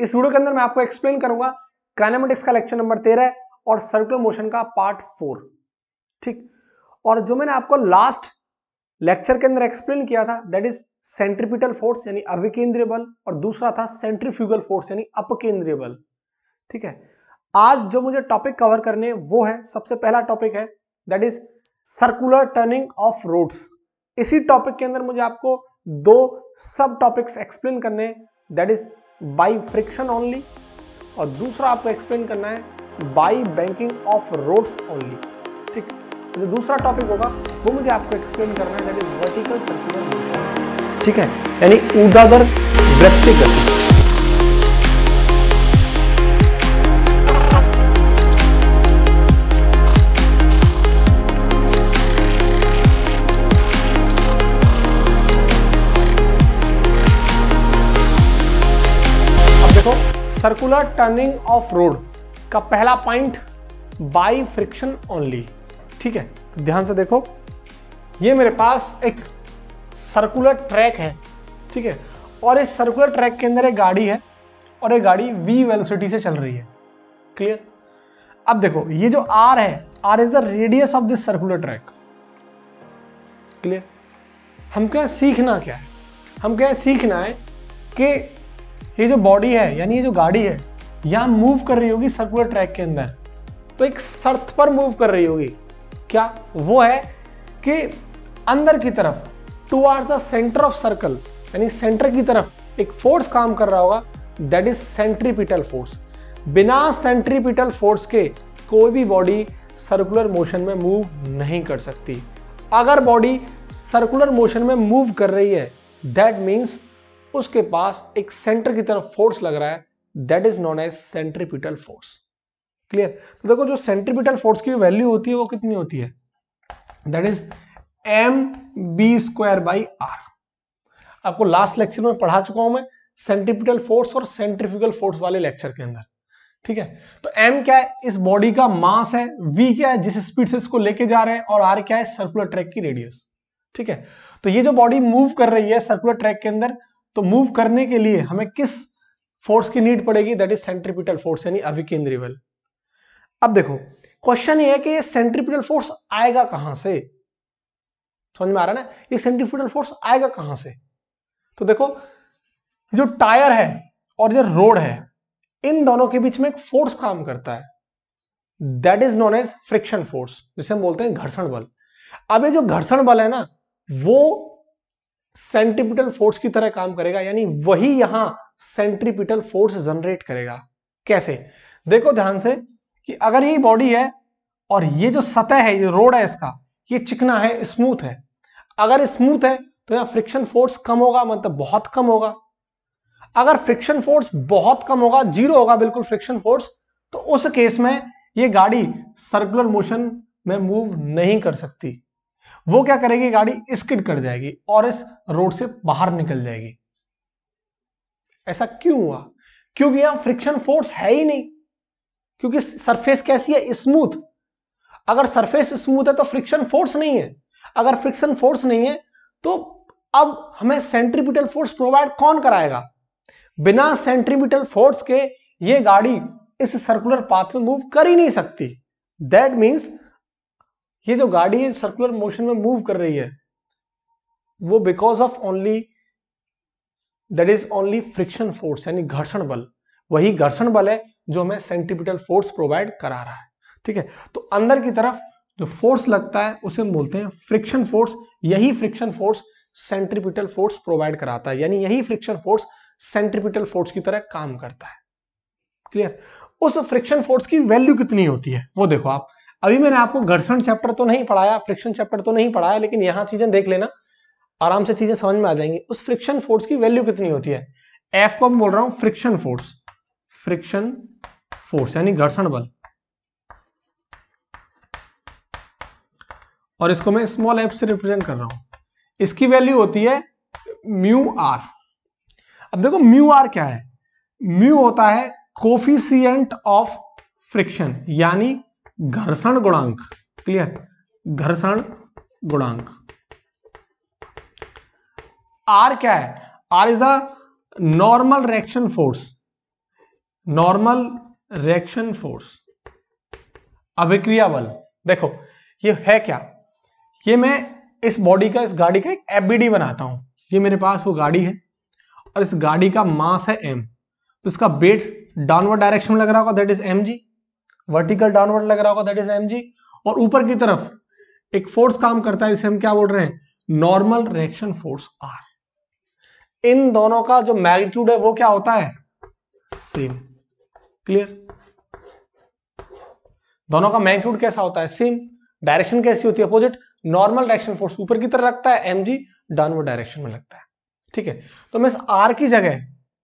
इस वीडियो के अंदर मैं आपको एक्सप्लेन करूंगा काइनेमेटिक्स का लेक्चर नंबर तेरह और सर्कुलर मोशन का पार्ट फोर ठीक और जो मैंने आपको लास्ट लेक्चर के अंदर एक्सप्लेन किया था दैट इज सेंट्रिपिटल फोर्स यानी अविकेंद्रीय बल और दूसरा था सेंट्रीफ्यूगल फोर्स यानी अपकेंद्रीय बल ठीक है आज जो मुझे टॉपिक कवर करने वो है सबसे पहला टॉपिक है that is circular turning of roads इसी टॉपिक के अंदर मुझे आपको दो सब टॉपिक्स एक्सप्लेन करने that is by friction only और दूसरा आपको एक्सप्लेन करना है by banking of roads only ठीक जो दूसरा टॉपिक होगा वो मुझे आपको एक्सप्लेन करना है that is vertical circular motion ठीक है यानी ऊर्ध्वाधर वृत्ति गति सर्कुलर टर्निंग ऑफ रोड का पहला पॉइंट बाई फ्रिक्शन ओनली ठीक है तो ध्यान से देखो ये मेरे पास एक सर्कुलर ट्रैक है ठीक है और इस सर्कुलर ट्रैक के अंदर एक गाड़ी है और ये गाड़ी वी वेलोसिटी से चल रही है क्लियर अब देखो ये जो आर है R is the radius of this circular track clear हम क्या सीखना क्या है हम क्या सीखना है कि ये जो बॉडी है यानी ये जो गाड़ी है यहाँ मूव कर रही होगी सर्कुलर ट्रैक के अंदर तो एक सर्थ पर मूव कर रही होगी क्या वो है कि अंदर की तरफ towards the centre of circle यानी सेंटर की तरफ एक फोर्स काम कर रहा होगा दैट इज सेंट्रीपिटल फोर्स बिना सेंट्रीपिटल फोर्स के कोई भी बॉडी सर्कुलर मोशन में मूव नहीं कर सकती अगर बॉडी सर्कुलर मोशन में मूव कर रही है दैट मीन्स उसके पास एक सेंटर की तरफ फोर्स लग रहा है that is known as centripetal force clear तो देखो जो सेंट्रीपिटल फोर्स की वैल्यू होती है वो कितनी होती है that is M V square by R आपको लास्ट लेक्चर में पढ़ा चुका हूं मैं सेंट्रीपिटल फोर्स और सेंट्रीफिकल फोर्स वाले लेक्चर के अंदर ठीक है तो m क्या है इस बॉडी का मास है v क्या है जिस स्पीड से इसको लेके जा रहे हैं और r क्या है सर्कुलर ट्रैक की रेडियस ठीक है तो ये जो बॉडी मूव कर रही है सर्कुलर ट्रैक के अंदर तो मूव करने के लिए हमें किस फोर्स की नीड पड़ेगी दैट इज सेंट्रीपिटल फोर्स यानी अभिकेंद्रीय बल अब देखो क्वेश्चन ये है कि सेंट्रीपिटल फोर्स आएगा कहां से समझ में आ रहा है ना ये सेंट्रीपिटल फोर्स आएगा कहां से तो देखो जो टायर है और जो रोड है इन दोनों के बीच में एक फोर्स काम करता है that is known as friction force जिसे हम बोलते हैं घर्षण बल अब ये जो घर्षण बल है ना वो सेंट्रीपिटल फोर्स की तरह काम करेगा यानी वही यहां सेंट्रीपिटल फोर्स जनरेट करेगा कैसे देखो ध्यान से कि अगर ये बॉडी है और ये जो सतह है ये रोड है इसका ये चिकना है स्मूथ है अगर स्मूथ है तो यहां फ्रिक्शन फोर्स कम होगा मतलब बहुत कम होगा अगर फ्रिक्शन फोर्स बहुत कम होगा जीरो होगा बिल्कुल फ्रिक्शन फोर्स तो उस केस में ये गाड़ी सर्कुलर मोशन में मूव नहीं कर सकती वो क्या करेगी गाड़ी स्किड कर जाएगी और इस रोड से बाहर निकल जाएगी ऐसा क्यों हुआ क्योंकि यहां फ्रिक्शन फोर्स है ही नहीं क्योंकि सरफेस कैसी है स्मूथ अगर सरफेस स्मूथ है तो फ्रिक्शन फोर्स नहीं है अगर फ्रिक्शन फोर्स नहीं है तो अब हमें सेंट्रीपिटल फोर्स प्रोवाइड कौन कराएगा बिना सेंट्रीपिटल फोर्स के ये गाड़ी इस सर्कुलर पाथ में मूव कर ही नहीं सकती दैट मीन्स ये जो गाड़ी है सर्कुलर मोशन में मूव कर रही है वो because of only that is only friction force यानी घर्षण बल वही घर्षण बल है जो हमें सेंटिपिटल फोर्स प्रोवाइड करा रहा है ठीक है तो अंदर की तरफ जो फोर्स लगता है उसे हम बोलते हैं फ्रिक्शन फोर्स यही friction force centripetal force provide कराता है यानी यही फ्रिक्शन फोर्स सेंट्रिपिटल फोर्स की तरह काम करता है क्लियर उस फ्रिक्शन फोर्स की वैल्यू कितनी होती है वो देखो आप अभी मैंने आपको घर्षण चैप्टर तो नहीं पढ़ाया फ्रिक्शन चैप्टर तो नहीं पढ़ाया लेकिन यहाँ चीजें देख लेना आराम से चीजें समझ में आ जाएंगी उस फ्रिक्शन फोर्स की वैल्यू कितनी होती है एफ को मैं बोल रहा हूं फ्रिक्शन फोर्स फ्रिक्शन फोर्स यानी घर्षण बल और इसको मैं स्मॉल एफ से रिप्रेजेंट कर रहा हूं इसकी वैल्यू होती है म्यू आर अब देखो म्यू आर क्या है म्यू होता है कोफिशियंट ऑफ फ्रिक्शन यानी घर्षण गुणांक क्लियर घर्षण गुणांक आर क्या है R is the normal reaction force normal reaction force अभिक्रिया बल देखो ये है क्या ये मैं इस बॉडी का इस गाड़ी का एक एबीडी बनाता हूं ये मेरे पास वो गाड़ी है और इस गाड़ी का मास है एम तो इसका वेट डाउनवर्ड डायरेक्शन में लग रहा होगा that is M G vertical downward लग रहा होगा दैट इज एम और ऊपर की तरफ एक फोर्स काम करता है इसे हम क्या बोल रहे हैं नॉर्मल रिएक्शन फोर्स आर इन दोनों का जो मैग्नीट्यूड है वो क्या होता है सेम क्लियर दोनों का मैग्नीट्यूड कैसा होता है सेम डायरेक्शन कैसी होती है अपोजिट नॉर्मल रिएक्शन फोर्स ऊपर की तरफ लगता है एम जी डाउनवर्ड डायरेक्शन में लगता है ठीक है तो मैं इस आर की जगह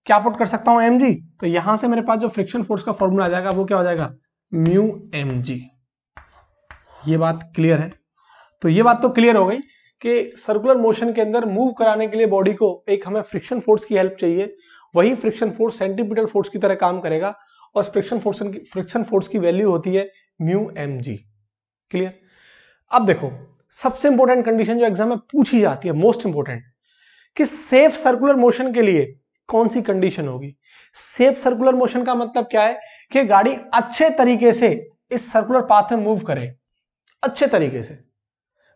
क्या पुट कर सकता हूं एम जी तो यहां से मेरे पास जो फ्रिक्शन फोर्स का फॉर्मूला आ जाएगा वो क्या हो जाएगा म्यू एम जी ये बात क्लियर है तो ये बात तो क्लियर हो गई कि सर्कुलर मोशन के अंदर मूव कराने के लिए बॉडी को एक हमें फ्रिक्शन फोर्स की हेल्प चाहिए वही फ्रिक्शन फोर्स सेंटीपीटल फोर्स की तरह काम करेगा और फ्रिक्शन फोर्स की फ्रिक्शन फोर्स की वैल्यू होती है म्यू एम जी क्लियर अब देखो सबसे इंपॉर्टेंट कंडीशन जो एग्जाम में पूछी जाती है मोस्ट इंपॉर्टेंट कि सेफ सर्कुलर मोशन के लिए कौन सी कंडीशन होगी सेफ सर्कुलर मोशन का मतलब क्या है कि गाड़ी अच्छे तरीके से इस सर्कुलर पाथ में मूव करे अच्छे तरीके से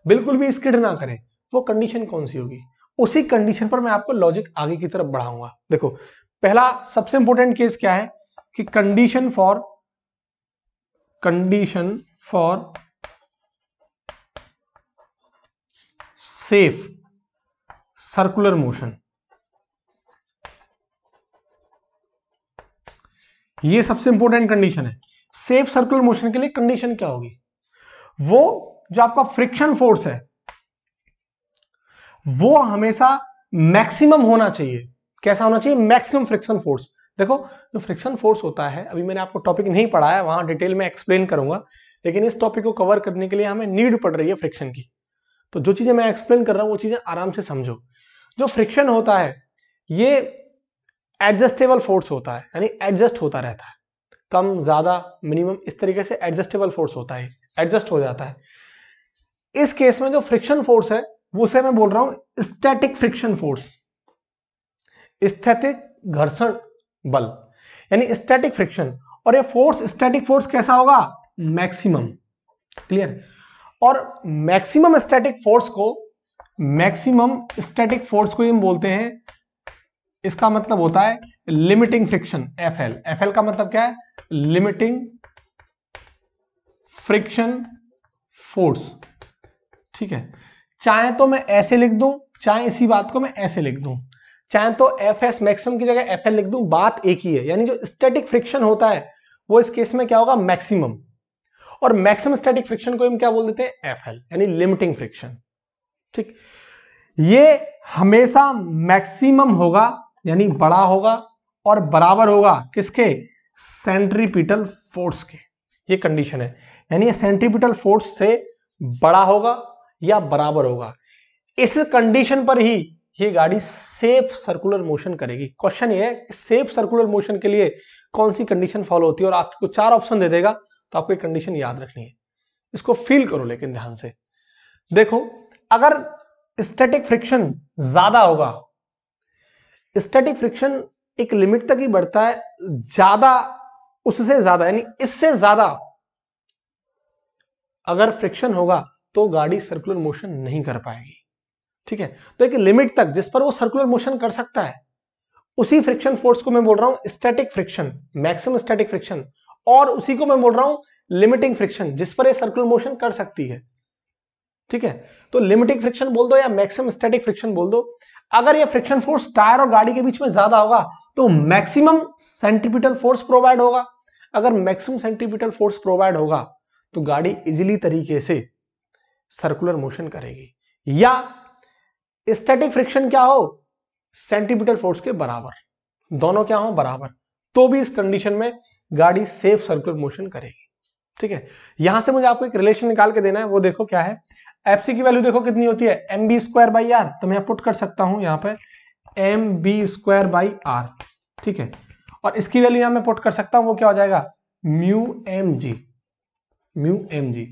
बिल्कुल भी स्किड ना करें वो कंडीशन कौन सी होगी उसी कंडीशन पर मैं आपको लॉजिक आगे की तरफ बढ़ाऊंगा देखो पहला सबसे इंपॉर्टेंट केस क्या है कि condition for condition for safe circular motion ये सबसे इंपॉर्टेंट कंडीशन है सेफ सर्कुलर मोशन के लिए कंडीशन क्या होगी वो जो आपका फ्रिक्शन फोर्स है वो हमेशा मैक्सिमम होना चाहिए कैसा होना चाहिए मैक्सिमम फ्रिक्शन फोर्स देखो जो फ्रिक्शन फोर्स होता है अभी मैंने आपको टॉपिक नहीं पढ़ाया वहां डिटेल में एक्सप्लेन करूंगा लेकिन इस टॉपिक को कवर करने के लिए हमें नीड पड़ रही है फ्रिक्शन की तो जो चीजें मैं एक्सप्लेन कर रहा हूं वो चीजें आराम से समझो जो फ्रिक्शन होता है ये एडजस्टेबल फोर्स होता है यानी एडजस्ट होता रहता है कम ज़्यादा मिनिमम इस तरीके से एडजस्टेबल फोर्स होता है एडजस्ट हो जाता है इस केस में जो फ्रिक्शन फोर्स है उसे मैं बोल रहा हूं स्टैटिक फ्रिक्शन फोर्स स्थैतिक घर्षण बल यानी स्टैटिक फ्रिक्शन और ये फोर्स स्टैटिक फोर्स कैसा होगा मैक्सिमम क्लियर और मैक्सिमम स्टैटिक फोर्स को मैक्सिमम स्टैटिक फोर्स को हम बोलते हैं इसका मतलब होता है limiting friction F L F L का मतलब क्या है लिमिटिंग फ्रिक्शन फोर्स ठीक है चाहे तो मैं ऐसे लिख दूं चाहे इसी बात को मैं ऐसे लिख दूं चाहे तो एफ एस मैक्सिमम की जगह एफ एल लिख दूं बात एक ही है यानी जो स्टैटिक फ्रिक्शन होता है वो इस केस में क्या होगा मैक्सिमम और मैक्सिमम स्टैटिक फ्रिक्शन को हम क्या बोल देते हैं एफ एल यानी लिमिटिंग फ्रिक्शन ठीक ये हमेशा मैक्सिमम होगा यानी बड़ा होगा और बराबर होगा किसके सेंट्रीपिटल फोर्स के ये कंडीशन है यानी सेंट्रीपिटल फोर्स से बड़ा होगा या बराबर होगा इस कंडीशन पर ही ये गाड़ी सेफ सर्कुलर मोशन करेगी क्वेश्चन ये है सेफ सर्कुलर मोशन के लिए कौन सी कंडीशन फॉलो होती है और आपको चार ऑप्शन दे देगा तो आपको ये कंडीशन याद रखनी है इसको फील करो लेकिन ध्यान से देखो अगर स्टैटिक फ्रिक्शन ज्यादा होगा स्टैटिक फ्रिक्शन एक लिमिट तक ही बढ़ता है ज्यादा उससे ज्यादा यानी इससे ज्यादा अगर फ्रिक्शन होगा तो गाड़ी सर्कुलर मोशन नहीं कर पाएगी ठीक है तो एक लिमिट तक जिस पर वो सर्कुलर मोशन कर सकता है उसी फ्रिक्शन फोर्स को मैं बोल रहा हूं static friction maximum static friction और उसी को मैं बोल रहा हूं लिमिटिंग फ्रिक्शन जिस पर ये सर्कुलर मोशन कर सकती है ठीक है तो लिमिटिंग फ्रिक्शन बोल दो या मैक्सिमम स्टैटिक फ्रिक्शन बोल दो अगर ये फ्रिक्शन फोर्स टायर और गाड़ी के बीच में ज्यादा होगा तो मैक्सिमम सेंट्रीपिटल फोर्स प्रोवाइड होगा अगर मैक्सिमम सेंट्रीपिटल फोर्स प्रोवाइड होगा तो गाड़ी इजिली तरीके से सर्कुलर मोशन करेगी या स्टैटिक फ्रिक्शन क्या हो सेंट्रीपिटल फोर्स के बराबर दोनों क्या हो बराबर तो भी इस कंडीशन में गाड़ी सेफ सर्कुलर मोशन करेगी ठीक है यहां से मुझे आपको एक रिलेशन निकाल के देना है वो देखो क्या है एफ सी की वैल्यू देखो कितनी होती है M V square by R तो मैं पुट कर सकता हूं यहां पे M V square by R ठीक है और इसकी वैल्यू यहां मैं पुट कर सकता हूं वो क्या हो जाएगा mu M G mu M G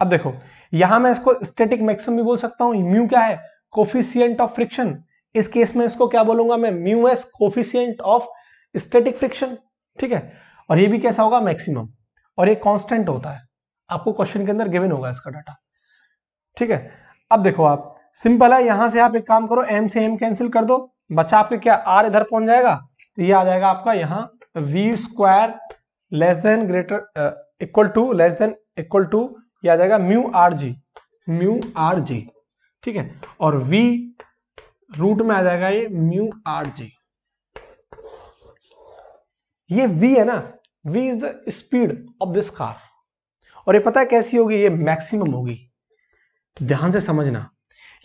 अब देखो यहां मैं इसको स्टेटिक मैक्सिम भी बोल सकता हूं म्यू क्या है कोफिशियंट ऑफ फ्रिक्शन इस केस में इसको क्या बोलूंगा मैं mu S coefficient of static friction ठीक है और ये भी कैसा होगा मैक्सिमम और ये कांस्टेंट होता है आपको क्वेश्चन के अंदर गिवन होगा इसका डाटा ठीक है अब देखो आप सिंपल है यहां से आप एक काम करो एम से एम कैंसिल कर दो बच्चा आपके क्या आर इधर पहुंच जाएगा तो ये आ जाएगा आपका यहाँ V square less than greater equal to less than equal to ये आ जाएगा mu R G mu R G ठीक है और v रूट में आ जाएगा ये म्यू आर जी ये v है ना v is the speed of this car और ये पता है कैसी होगी ये मैक्सिमम होगी ध्यान से समझना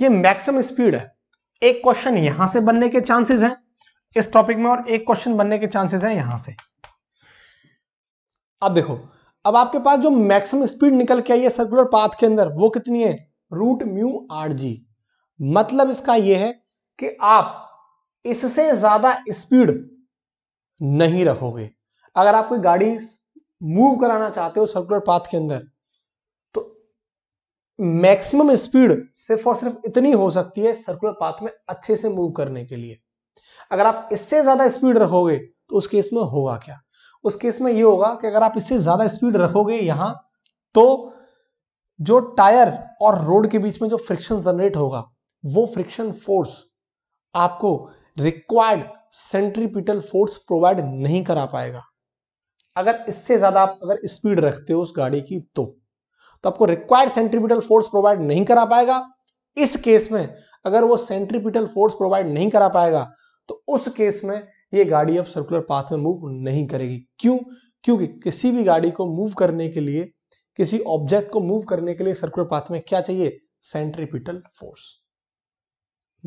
ये मैक्सिमम स्पीड है एक क्वेश्चन यहां से बनने के चांसेस हैं इस टॉपिक में और एक क्वेश्चन बनने के चांसेस हैं यहां से अब देखो अब आपके पास जो मैक्सिमम स्पीड निकल के आई है सर्कुलर पाथ के अंदर वो कितनी है रूट म्यू आर जी मतलब इसका यह है कि आप इससे ज्यादा स्पीड नहीं रखोगे अगर आप कोई गाड़ी मूव कराना चाहते हो सर्कुलर पाथ के अंदर मैक्सिमम स्पीड सिर्फ और सिर्फ इतनी हो सकती है सर्कुलर पाथ में अच्छे से मूव करने के लिए अगर आप इससे ज़्यादा स्पीड रखोगे तो उस केस में होगा क्या उस केस में ये होगा कि अगर आप इससे ज़्यादा स्पीड रखोगे यहां तो जो टायर और रोड के बीच में जो फ्रिक्शन जनरेट होगा वो फ्रिक्शन फोर्स आपको रिक्वायर्ड सेंट्रीपिटल फोर्स प्रोवाइड नहीं करा पाएगा अगर इससे ज़्यादा आप अगर स्पीड रखते हो उस गाड़ी की तो तो आपको रिक्वायर्ड सेंट्रीपिटल फोर्स प्रोवाइड नहीं करा पाएगा इस केस में अगर वो सेंट्रीपिटल फोर्स प्रोवाइड नहीं करा पाएगा तो उस केस में ये गाड़ी अब सर्कुलर पाथ में मूव नहीं करेगी क्यों क्योंकि किसी भी गाड़ी को मूव करने के लिए किसी ऑब्जेक्ट को मूव करने के लिए सर्कुलर पाथ में क्या चाहिए सेंट्रीपिटल फोर्स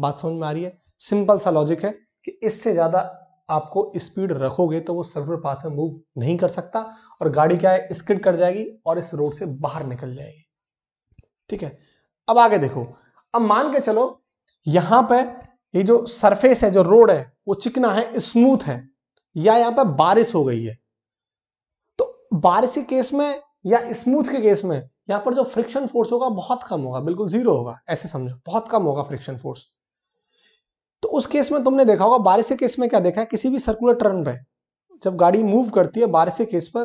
बात समझ में आ रही है सिंपल सा लॉजिक है कि इससे ज्यादा आपको स्पीड रखोगे तो वो सर्वर पाथ में मूव नहीं कर सकता और गाड़ी क्या है स्किड कर जाएगी और इस रोड से बाहर निकल जाएगी ठीक है अब आगे देखो अब मान के चलो यहां पर ये जो सरफेस है जो रोड है वो चिकना है स्मूथ है या यहां पर बारिश हो गई है तो बारिश के केस में या स्मूथ के केस में यहां पर जो फ्रिक्शन फोर्स होगा बहुत कम होगा बिल्कुल जीरो होगा ऐसे समझो बहुत कम होगा फ्रिक्शन फोर्स तो उस केस में तुमने देखा होगा बारिश के केस में क्या देखा है किसी भी सर्कुलर टर्न पे जब गाड़ी मूव करती है बारिश के केस पर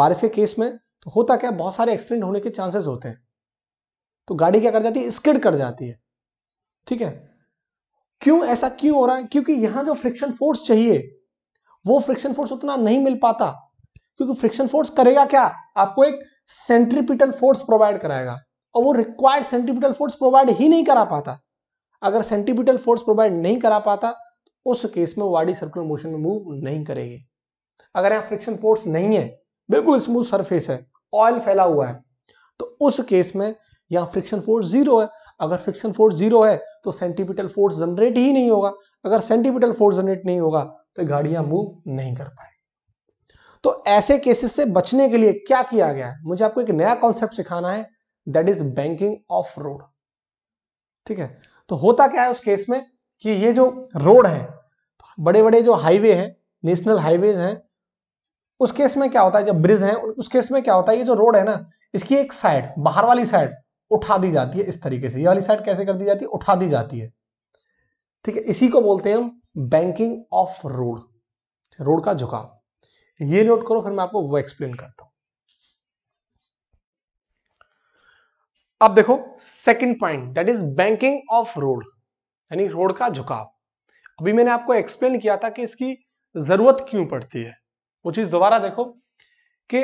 बारिश के केस में तो होता क्या बहुत सारे एक्सीडेंट होने के चांसेस होते हैं तो गाड़ी क्या कर जाती है स्किड कर जाती है ठीक है क्यों ऐसा क्यों हो रहा है क्योंकि यहां जो फ्रिक्शन फोर्स चाहिए वो फ्रिक्शन फोर्स उतना नहीं मिल पाता क्योंकि फ्रिक्शन फोर्स करेगा क्या आपको एक सेंट्रीपिटल फोर्स प्रोवाइड कराएगा और वो रिक्वायर्ड सेंट्रीपिटल फोर्स प्रोवाइड ही नहीं करा पाता अगर सेंटिपिटल फोर्स प्रोवाइड नहीं करा पाता तो उस केस में वाडी सर्कुलर मोशन में मूव नहीं करेगी अगर यहां फ्रिक्शन फोर्स नहीं है बिल्कुल स्मूथ सरफेस है ऑयल फैला हुआ है तो उस केस में यहां फ्रिक्शन फोर्स जीरो है अगर फ्रिक्शन फोर्स जीरो है तो सेंटिपिटल फोर्स जनरेट ही नहीं होगा अगर सेंटिपिटल फोर्स जनरेट नहीं होगा तो गाड़ियां मूव नहीं कर पाए तो ऐसे केसेस से बचने के लिए क्या किया गया है मुझे आपको एक नया कॉन्सेप्ट सिखाना है that is banking of road ठीक है तो होता क्या है उस केस में कि ये जो रोड है बड़े बड़े जो हाईवे हैं नेशनल हाईवे हैं उस केस में क्या होता है जब ब्रिज है उस केस में क्या होता है ये जो रोड है ना इसकी एक साइड बाहर वाली साइड उठा दी जाती है इस तरीके से ये वाली साइड कैसे कर दी जाती है उठा दी जाती है ठीक है इसी को बोलते हैं हम बैंकिंग ऑफ रोड रोड का झुकाव ये नोट करो फिर मैं आपको वो एक्सप्लेन करता हूं अब देखो second point that is banking of road यानी रोड का झुकाव अभी मैंने आपको एक्सप्लेन किया था कि इसकी जरूरत क्यों पड़ती है वो चीज दोबारा देखो कि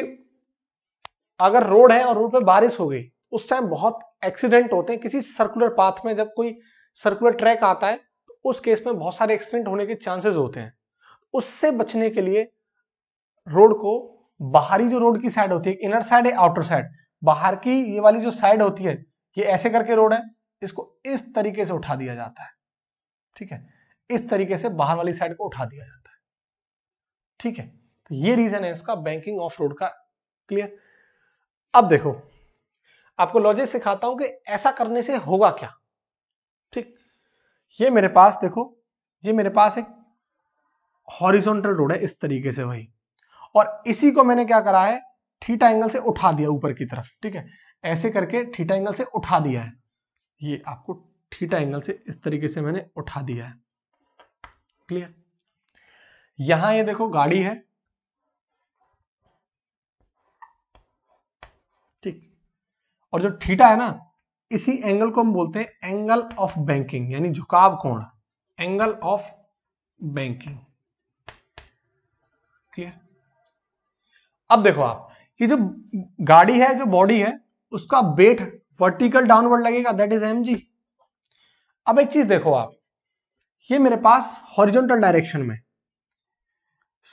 अगर रोड है और रोड पे बारिश हो गई उस टाइम बहुत एक्सीडेंट होते हैं किसी सर्कुलर पाथ में जब कोई सर्कुलर ट्रैक आता है तो उस केस में बहुत सारे एक्सीडेंट होने के चांसेस होते हैं उससे बचने के लिए रोड को बाहरी जो रोड की साइड होती है इनर साइड या आउटर साइड बाहर की ये वाली जो साइड होती है ये ऐसे करके रोड है इसको इस तरीके से उठा दिया जाता है ठीक है इस तरीके से बाहर वाली साइड को उठा दिया जाता है ठीक है तो ये रीजन है इसका बैंकिंग ऑफ रोड का क्लियर अब देखो आपको लॉजिक सिखाता हूं कि ऐसा करने से होगा क्या ठीक ये मेरे पास देखो ये मेरे पास एक हॉरिजॉन्टल रोड है इस तरीके से वही और इसी को मैंने क्या करा है थीटा एंगल से उठा दिया ऊपर की तरफ ठीक है ऐसे करके थीटा एंगल से उठा दिया है ये आपको थीटा एंगल से इस तरीके से मैंने उठा दिया है क्लियर यहां ये देखो गाड़ी है ठीक और जो थीटा है ना इसी एंगल को हम बोलते हैं एंगल ऑफ बैंकिंग यानी झुकाव कोण एंगल ऑफ बैंकिंग क्लियर अब देखो आप ये जो गाड़ी है जो बॉडी है उसका वेट वर्टिकल डाउनवर्ड लगेगा दैट इज एम जी अब एक चीज देखो आप ये मेरे पास हॉरिजॉन्टल डायरेक्शन में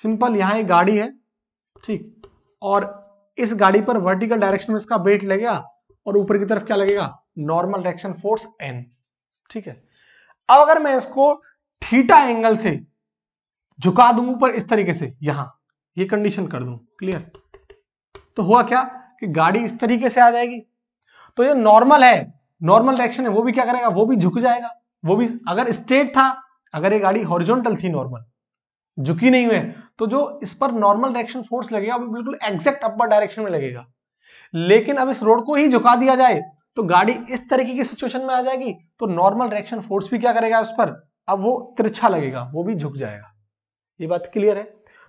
सिंपल यहां एक गाड़ी है ठीक और इस गाड़ी पर वर्टिकल डायरेक्शन में इसका वेट लगेगा और ऊपर की तरफ क्या लगेगा नॉर्मल डायरेक्शन फोर्स एन ठीक है अब अगर मैं इसको थीटा एंगल से झुका दूं ऊपर इस तरीके से यहां ये कंडीशन कर दूं क्लियर तो हुआ क्या कि गाड़ी इस तरीके से आ जाएगी तो ये नॉर्मल है नॉर्मल डायरेक्शन है वो भी क्या करेगा वो भी झुक जाएगा वो भी अगर स्ट्रेट था अगर ये गाड़ी हॉरिजॉन्टल थी नॉर्मल झुकी नहीं हुई तो जो इस पर नॉर्मल डायरेक्शन फोर्स लगेगा वो बिल्कुल एग्जैक्ट अपर डायरेक्शन में लगेगा लेकिन अब इस रोड को ही झुका दिया जाए तो गाड़ी इस तरीके की सिचुएशन में आ जाएगी तो नॉर्मल डायरेक्शन फोर्स भी क्या करेगा उस पर अब वो तिरछा लगेगा वो भी झुक जाएगा ये बात क्लियर है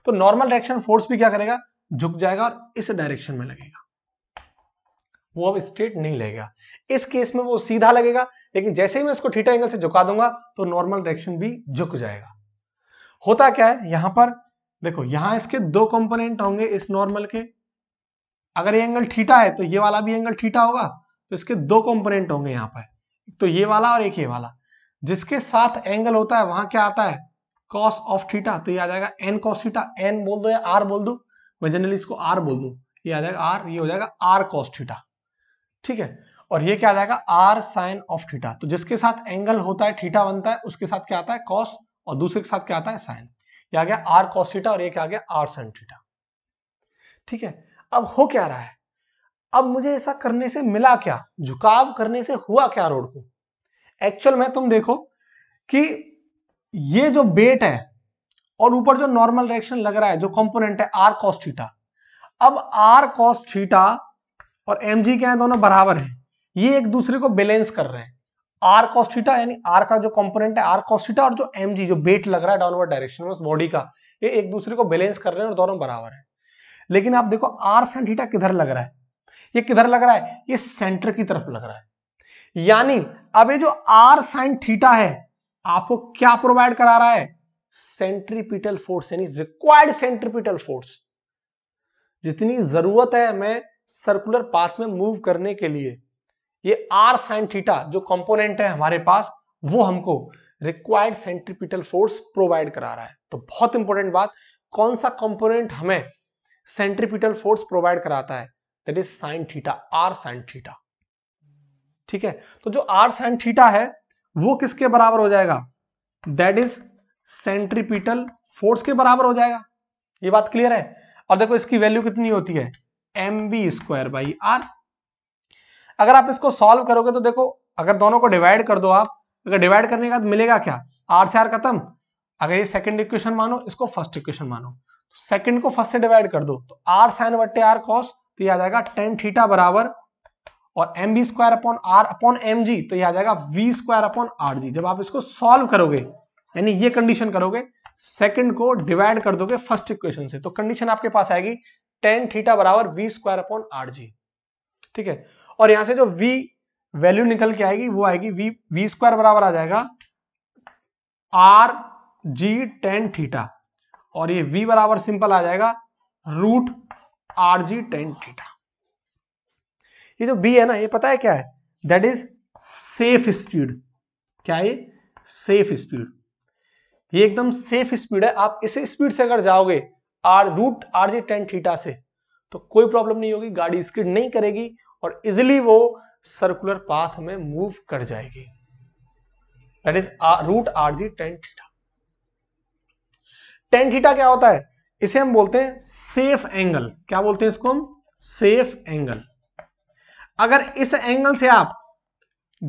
तो नॉर्मल डायरेक्शन फोर्स भी क्या करेगा झुक जाएगा और इस डायरेक्शन में लगेगा वो अब स्ट्रेट नहीं लगेगा इस केस में वो सीधा लगेगा लेकिन जैसे ही मैं इसको थीटा एंगल से झुका दूंगा तो नॉर्मल डायरेक्शन भी झुक जाएगा होता क्या है यहां पर देखो यहां इसके दो कंपोनेंट होंगे इस नॉर्मल के अगर ये एंगल ठीटा है तो ये वाला भी एंगल ठीठा होगा तो इसके दो कंपोनेंट होंगे यहां पर तो ये वाला और एक ये वाला जिसके साथ एंगल होता है वहां क्या आता है कॉस ऑफ थीटा तो ये आ जाएगा एन कॉस थीटा एन बोल दो या आर बोल दो मैं जनरली इसको आर बोल दू ये आ जाएगा आर ये हो जाएगा आर कॉस थीटा ठीक है और ये क्या आ जाएगा आर साइन ऑफ थीटा तो जिसके साथ एंगल होता है थीटा बनता है उसके साथ क्या आता है कॉस और दूसरे के साथ क्या आता है साइन ये आ गया आर कॉस थीटा और ये क्या आ गया आर साइन थीटा ठीक है अब हो क्या रहा है अब मुझे ऐसा करने से मिला क्या झुकाव करने से हुआ क्या रोड को एक्चुअल में तुम देखो कि ये जो बेट है और ऊपर जो नॉर्मल रिएक्शन लग रहा है जो कंपोनेंट है आर कॉस्टा अब आर कॉस्टा और एम जी क्या है दोनों बराबर है ये एक दूसरे को बैलेंस कर रहे हैं आर कॉस्टा यानी आर का जो कंपोनेंट है आर कॉस्टा और जो एम जी जो बेट लग रहा है डाउनवर्ड डायरेक्शन में उस बॉडी का ये एक दूसरे को बैलेंस कर रहे हैं और दोनों बराबर है लेकिन आप देखो आर साइन थीटा किधर लग रहा है ये किधर लग रहा है ये सेंटर की तरफ लग रहा है यानी अब ये जो आर साइन थीटा है आपको क्या प्रोवाइड करा रहा है सेंट्रीपिटल फोर्स यानी रिक्वायर्ड सेंट्रीपिटल फोर्स जितनी जरूरत है हमें सर्कुलर पाथ में मूव करने के लिए ये आर साइन थीटा जो कंपोनेंट है हमारे पास वो हमको रिक्वायर्ड सेंट्रीपिटल फोर्स प्रोवाइड करा रहा है तो बहुत इंपॉर्टेंट बात कौन सा कंपोनेंट हमें सेंट्रीपिटल फोर्स प्रोवाइड कराता है that is sine theta R sine theta ठीक है तो जो आर साइन थीटा है वो किसके बराबर हो जाएगा दैट इज सेंट्रीपिटल फोर्स के बराबर हो जाएगा ये बात क्लियर है और देखो इसकी वैल्यू कितनी होती है M V square by R अगर आप इसको सॉल्व करोगे तो देखो अगर दोनों को डिवाइड कर दो आप अगर डिवाइड करने के बाद मिलेगा क्या आर से आर खत्म अगर ये सेकंड इक्वेशन मानो इसको फर्स्ट इक्वेशन मानो तो सेकंड को फर्स्ट से डिवाइड कर दो तो आर साइन बट्टे आर कॉस तो यह आ जाएगा टेन थीटा बराबर और M V square upon R upon M G तो यह आ जाएगा V square upon R G जब आप इसको सॉल्व करोगे यानी ये कंडीशन करोगे सेकंड को डिवाइड कर दोगे फर्स्ट इक्वेशन से तो कंडीशन आपके पास आएगी टेन थीटा बराबर V square upon R G ठीक है और यहां से जो वी वैल्यू निकल के आएगी वो आएगी वी वी स्क्वायर बराबर आ जाएगा आर जी टेन थीटा और ये वी बराबर सिंपल आ जाएगा root R G tan theta ये जो बी है ना ये पता है क्या है दैट इज सेफ स्पीड क्या है सेफ स्पीड ये एकदम सेफ स्पीड है आप इस स्पीड से अगर जाओगे R root R G tan theta से तो कोई प्रॉब्लम नहीं होगी गाड़ी स्किड नहीं करेगी और इजिली वो सर्कुलर पाथ में मूव कर जाएगी that is root R G tan theta tan theta क्या होता है इसे हम बोलते हैं सेफ एंगल क्या बोलते हैं इसको हम सेफ एंगल अगर इस एंगल से आप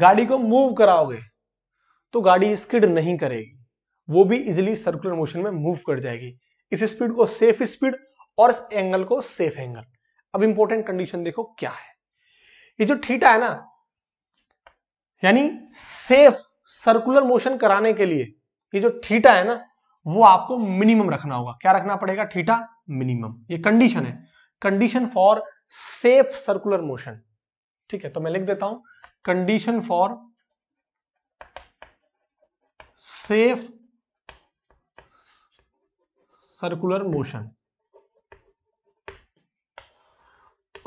गाड़ी को मूव कराओगे तो गाड़ी स्किड नहीं करेगी वो भी इजिली सर्कुलर मोशन में मूव कर जाएगी इस स्पीड को सेफ स्पीड और इस एंगल को सेफ एंगल अब इंपॉर्टेंट कंडीशन देखो क्या है ये जो थीटा है ना यानी सेफ सर्कुलर मोशन कराने के लिए ये जो थीटा है ना वो आपको मिनिमम रखना होगा क्या रखना पड़ेगा थीटा मिनिमम ये कंडीशन है condition for safe circular motion ठीक है तो मैं लिख देता हूं condition for safe circular motion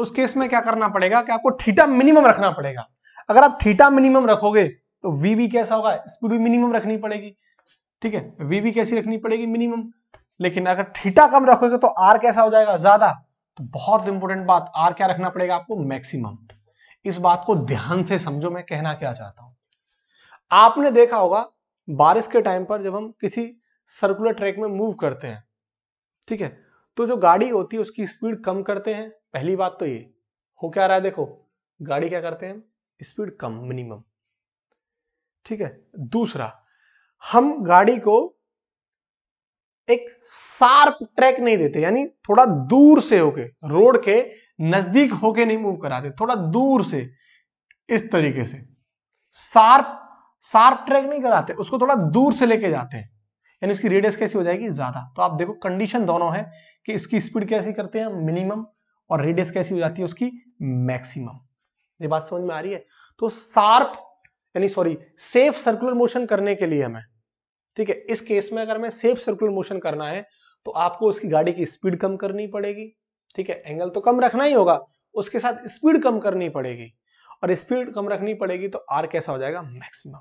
उस केस में क्या करना पड़ेगा कि आपको थीटा मिनिमम रखना पड़ेगा अगर आप थीटा मिनिमम रखोगे तो वी भी कैसा होगा स्पीड भी मिनिमम रखनी पड़ेगी ठीक है वी भी कैसी रखनी पड़ेगी मिनिमम लेकिन अगर थीटा कम रखोगे तो आर कैसा हो जाएगा ज्यादा तो बहुत इंपॉर्टेंट बात आर क्या रखना पड़ेगा आपको मैक्सिमम इस बात को ध्यान से समझो मैं कहना क्या चाहता हूं आपने देखा होगा बारिश के टाइम पर जब हम किसी सर्कुलर ट्रैक में मूव करते हैं ठीक है तो जो गाड़ी होती है उसकी स्पीड कम करते हैं पहली बात तो ये हो क्या रहा है देखो गाड़ी क्या करते हैं स्पीड कम मिनिमम ठीक है दूसरा हम गाड़ी को एक शार्प ट्रैक नहीं देते यानी थोड़ा दूर से होके रोड के नजदीक होके नहीं मूव कराते थोड़ा दूर से इस तरीके से शार्प शार्प ट्रैक नहीं कराते उसको थोड़ा दूर से लेके जाते हैं यानी उसकी रेडियस कैसी हो जाएगी ज़्यादा तो आप देखो कंडीशन दोनों है कि इसकी स्पीड कैसी करते हैं मिनिमम और रेडियस कैसी हो जाती है उसकी मैक्सिमम ये बात समझ में आ रही है तो शार्प यानी सॉरी सेफ सर्कुलर मोशन करने के लिए हमें ठीक है इस केस में अगर हमें सेफ सर्कुलर मोशन करना है तो आपको उसकी गाड़ी की स्पीड कम करनी पड़ेगी ठीक है एंगल तो कम रखना ही होगा उसके साथ स्पीड कम करनी पड़ेगी और स्पीड कम रखनी पड़ेगी तो आर कैसा हो जाएगा मैक्सिमम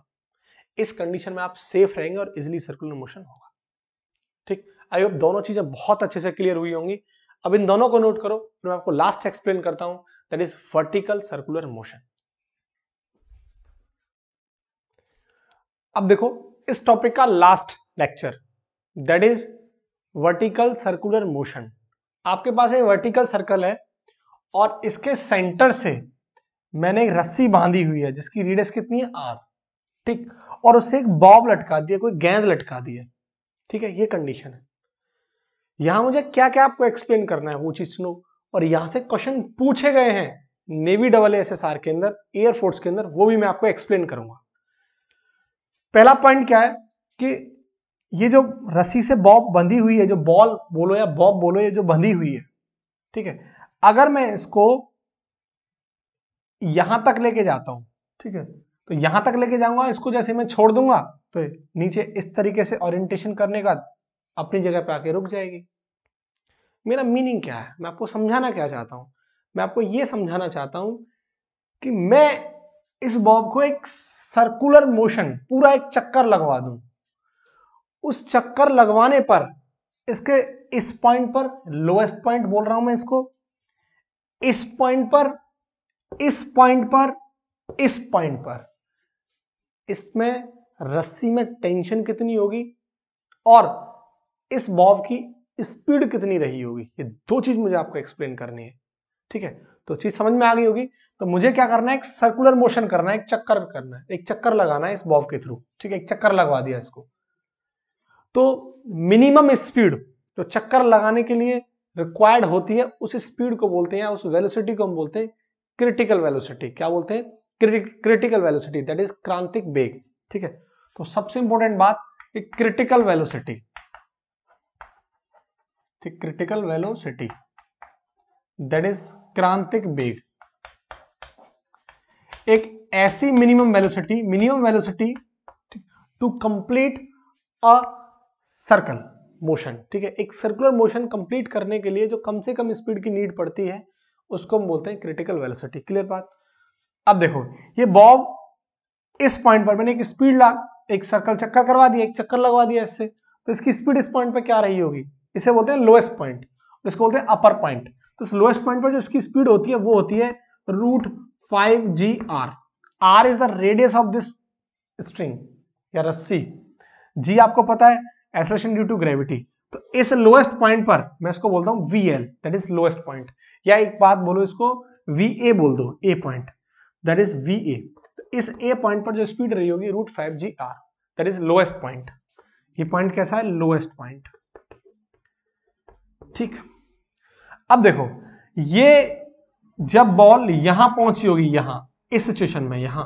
इस कंडीशन में आप सेफ रहेंगे और इजिली सर्कुलर मोशन होगा ठीक आई होप दोनों चीजें बहुत अच्छे से क्लियर हुई होंगी अब इन दोनों को नोट करो फिर मैं आपको लास्ट एक्सप्लेन करता हूं that is vertical circular motion अब देखो इस टॉपिक का last lecture that is vertical circular motion आपके पास एक वर्टिकल सर्कल है और इसके सेंटर से मैंने एक रस्सी बांधी हुई है जिसकी रीडेस कितनी है आर ठीक और उससे एक बॉब लटका दिया कोई गेंद लटका दिया ठीक है ये कंडीशन है यहां मुझे क्या क्या आपको एक्सप्लेन करना है वो चीज सुनो और यहां से क्वेश्चन पूछे गए हैं नेवी डबल एस के अंदर एयरफोर्स के अंदर वो भी मैं आपको एक्सप्लेन करूंगा पहला पॉइंट क्या है कि ये जो रस्सी से बॉब बंधी हुई है जो बॉल बोलो या बॉब बोलो ये जो बंधी हुई है ठीक है अगर मैं इसको यहां तक लेके जाता हूं ठीक है तो यहां तक लेके जाऊंगा इसको जैसे मैं छोड़ दूंगा तो नीचे इस तरीके से ऑरियंटेशन करने का अपनी जगह पे आके रुक जाएगी मेरा मीनिंग क्या है मैं आपको समझाना क्या चाहता हूं मैं आपको ये समझाना चाहता हूं कि मैं इस बॉब को एक सर्कुलर मोशन पूरा एक चक्कर लगवा दूं उस चक्कर लगवाने पर इसके इस पॉइंट पर लोएस्ट पॉइंट बोल रहा हूं मैं इसको इस पॉइंट पर इस पॉइंट पर इस पॉइंट पर इसमें रस्सी में टेंशन कितनी होगी और इस बॉब की स्पीड कितनी रही होगी ये दो चीज मुझे आपको एक्सप्लेन करनी है ठीक है तो चीज समझ में आ गई होगी तो मुझे क्या करना है एक सर्कुलर मोशन करना है एक चक्कर करना है एक चक्कर लगाना है इस बॉब के थ्रू ठीक है एक चक्कर लगवा दिया इसको तो मिनिमम स्पीड जो तो चक्कर लगाने के लिए रिक्वायर्ड होती है उस स्पीड को बोलते हैं उस वेलोसिटी को हम बोलते हैं क्रिटिकल वेलोसिटी क्या बोलते हैं क्रिटिकल वेलोसिटी दैट इज क्रांतिक बेग ठीक है तो सबसे इंपॉर्टेंट बात एक क्रिटिकल वेलोसिटी ठीक क्रिटिकल वेलोसिटी दैट इज क्रांतिक बेग एक ऐसी minimum velocity minimum velocity to complete a circle motion ठीक है एक सर्कुलर मोशन कंप्लीट करने के लिए जो कम से कम स्पीड की नीड पड़ती है उसको हम बोलते हैं क्रिटिकल वेलोसिटी क्लियर बात अब देखो ये बॉब इस पॉइंट पर मैंने एक स्पीड ला एक सर्कल चक्कर करवा दिया एक चक्कर लगवा दिया इससे तो इसकी स्पीड इस पॉइंट पर क्या रही होगी इसे बोलते हैं लोएस्ट पॉइंट इसको बोलते हैं अपर पॉइंट तो इस लोएस्ट पॉइंट पर जो इसकी स्पीड होती है वो होती है root five G R R is the radius of this string या रस्सी जी आपको पता है एसलेशन ड्यू टू ग्रेविटी तो इस लोएस्ट पॉइंट पर मैं इसको बोलता हूं V L that is lowest point या एक बात बोलो इसको वी ए बोल दो A point that is V A इस ए पॉइंट पर जो स्पीड रही होगी root five G R that is lowest point ये पॉइंट कैसा है लोएस्ट पॉइंट ठीक अब देखो ये जब बॉल यहां पहुंची होगी यहां इस सिचुएशन में यहां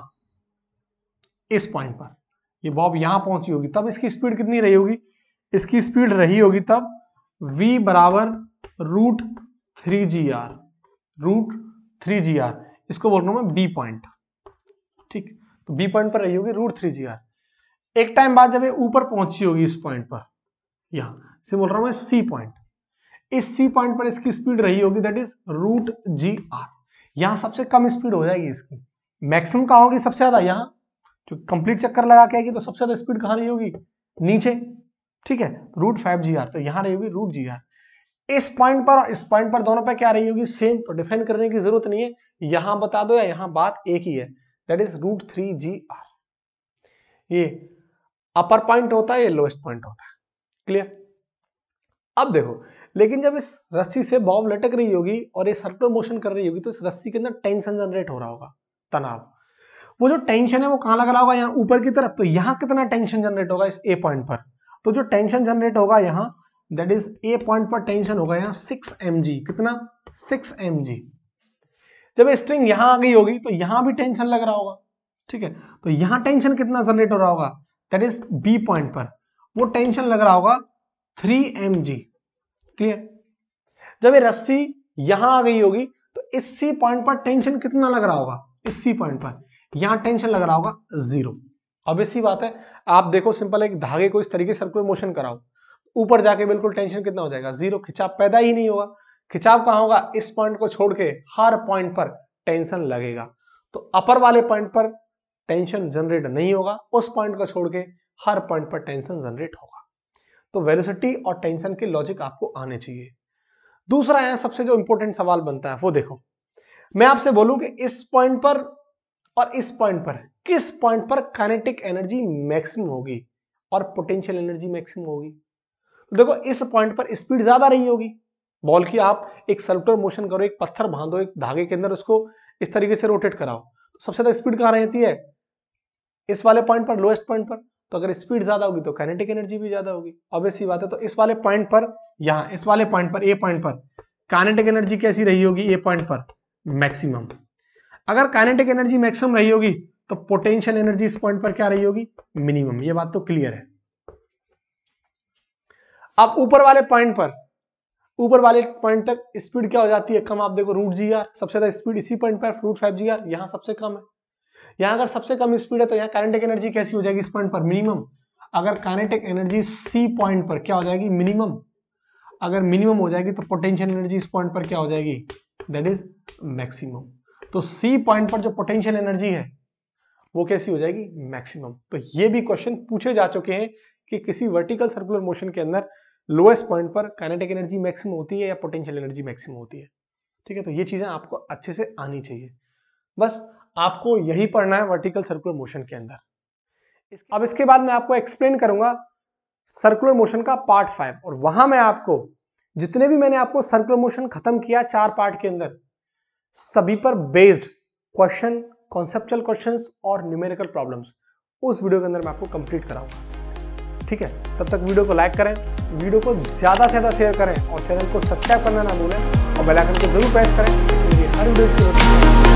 इस पॉइंट पर ये बॉब यहां पहुंची होगी तब इसकी स्पीड कितनी रही होगी इसकी स्पीड रही होगी तब v बराबर root three G R root three G R इसको बोल रहा हूं मैं बी पॉइंट ठीक तो बी पॉइंट पर रही होगी रूट थ्री जी आर एक टाइम बाद जब ये ऊपर पहुंची होगी इस पॉइंट पर यहां से बोल रहा हूं मैं सी पॉइंट इस सी पॉइंट पर इसकी स्पीड रही होगी that is root G R यहां सबसे कम स्पीड हो जाएगी इसकी मैक्सिमम कहा होगी सबसे ज़्यादा यहां जो कंप्लीट चक्कर लगा के आएगी तो सबसे ज़्यादा स्पीड कहां रही होगी नीचे ठीक है रूट फाइव जी आर तो यहां रही होगी रूट जी आर इस पॉइंट पर और इस पॉइंट पर दोनों पर क्या रही होगी सेम तो डिफेंड करने की जरूरत नहीं है यहां बता दो या यहां बात एक ही है that is root three G R ये अपर पॉइंट होता है ये लोएस्ट पॉइंट होता है क्लियर अब देखो लेकिन जब इस रस्सी से बॉब लटक रही होगी और ये सर्कुलर मोशन कर रही होगी तो इस रस्सी के अंदर टेंशन जनरेट हो रहा होगा तनाव वो जो टेंशन है वो कहां लग रहा होगा यहां ऊपर की तरफ तो यहां कितना टेंशन जनरेट होगा इस ए पॉइंट पर तो जो टेंशन जनरेट होगा यहां दैट इज ए पॉइंट पर टेंशन होगा यहां सिक्स एम कितना सिक्स एम जब स्ट्रिंग यहां आ गई होगी तो यहां भी टेंशन लग रहा होगा ठीक है तो यहां टेंशन कितना जनरेट हो रहा होगा दैट इज बी पॉइंट पर वो टेंशन लग रहा होगा थ्री एम क्लियर जब ये रस्सी यहां आ गई होगी तो इसी पॉइंट पर टेंशन कितना लग रहा होगा इसी पॉइंट पर यहां टेंशन लग रहा होगा जीरो अब इसी बात है आप देखो सिंपल एक धागे को इस तरीके सर्कुलर मोशन कराओ ऊपर जाके बिल्कुल टेंशन कितना हो जाएगा जीरो खिंचाव पैदा ही नहीं होगा खिंचाव कहाँ होगा इस पॉइंट को छोड़ के हर पॉइंट पर टेंशन लगेगा तो अपर वाले पॉइंट पर टेंशन जनरेट नहीं होगा उस पॉइंट को छोड़ के हर पॉइंट पर टेंशन जनरेट होगा तो वेलोसिटी और टेंशन के लॉजिक आपको आने चाहिए दूसरा यहाँ सबसे जो इंपॉर्टेंट सवाल बनता है वो देखो मैं आपसे बोलूं कि इस पॉइंट पर और इस पॉइंट पर किस पॉइंट पर काइनेटिक एनर्जी मैक्सिमम होगी और पोटेंशियल एनर्जी मैक्सिमम होगी तो देखो इस पॉइंट पर स्पीड ज्यादा रही होगी बॉल की आप एक सर्कुलर मोशन करो एक पत्थर बांधो एक धागे के अंदर उसको इस तरीके से रोटेट कराओ तो सबसे ज्यादा स्पीड कहाँ रहती है इस वाले पॉइंट पर लोएस्ट पॉइंट पर तो अगर स्पीड ज्यादा होगी तो काइनेटिक एनर्जी भी ज्यादा होगी ऑब्वियसली बात है तो इस वाले पॉइंट पर यहां इस वाले पॉइंट पर ए पॉइंट पर काइनेटिक एनर्जी कैसी रही होगी ए पॉइंट पर मैक्सिमम अगर काइनेटिक एनर्जी मैक्सिमम रही होगी तो पोटेंशियल एनर्जी इस पॉइंट पर क्या रही होगी मिनिमम ये बात तो क्लियर है अब ऊपर वाले पॉइंट पर ऊपर वाले पॉइंट तक स्पीड क्या हो जाती है कम आप देखो रूट जी आर सबसे ज्यादा स्पीड इसी पॉइंट पर रूट फाइव जी आर यहाँ सबसे कम है यहाँ अगर सबसे कम स्पीड है तो यहाँ काइनेटिक एनर्जी कैसी हो जाएगी इस पॉइंट पर मिनिमम अगर कैनेटिक एनर्जी सी पॉइंट पर क्या हो जाएगी मिनिमम अगर मिनिमम हो जाएगी तो पोटेंशियल एनर्जी इस पॉइंट पर क्या हो जाएगी दैट इज मैक्सिमम तो सी पॉइंट पर जो पोटेंशियल एनर्जी है वो कैसी हो जाएगी मैक्सिमम तो ये भी क्वेश्चन पूछे जा चुके हैं कि किसी वर्टिकल सर्कुलर मोशन के अंदर लोएस्ट पॉइंट पर काइनेटिक एनर्जी मैक्सिमम होती है या पोटेंशियल एनर्जी मैक्सिमम होती है ठीक है तो ये चीज़ें आपको अच्छे से आनी चाहिए बस आपको यही पढ़ना है वर्टिकल सर्कुलर मोशन के अंदर अब इसके बाद मैं आपको एक्सप्लेन करूंगा सर्कुलर मोशन का पार्ट फाइव और वहां मैं आपको जितने भी मैंने आपको सर्कुलर मोशन खत्म किया चार पार्ट के अंदर सभी पर बेस्ड क्वेश्चन कॉन्सेप्चुअल क्वेश्चन और न्यूमेरिकल प्रॉब्लम्स उस वीडियो के अंदर मैं आपको कंप्लीट कराऊंगा ठीक है तब तक वीडियो को लाइक करें वीडियो को ज़्यादा से ज़्यादा शेयर करें और चैनल को सब्सक्राइब करना ना भूलें और बेलाइकन को जरूर प्रेस करें हर वीडियो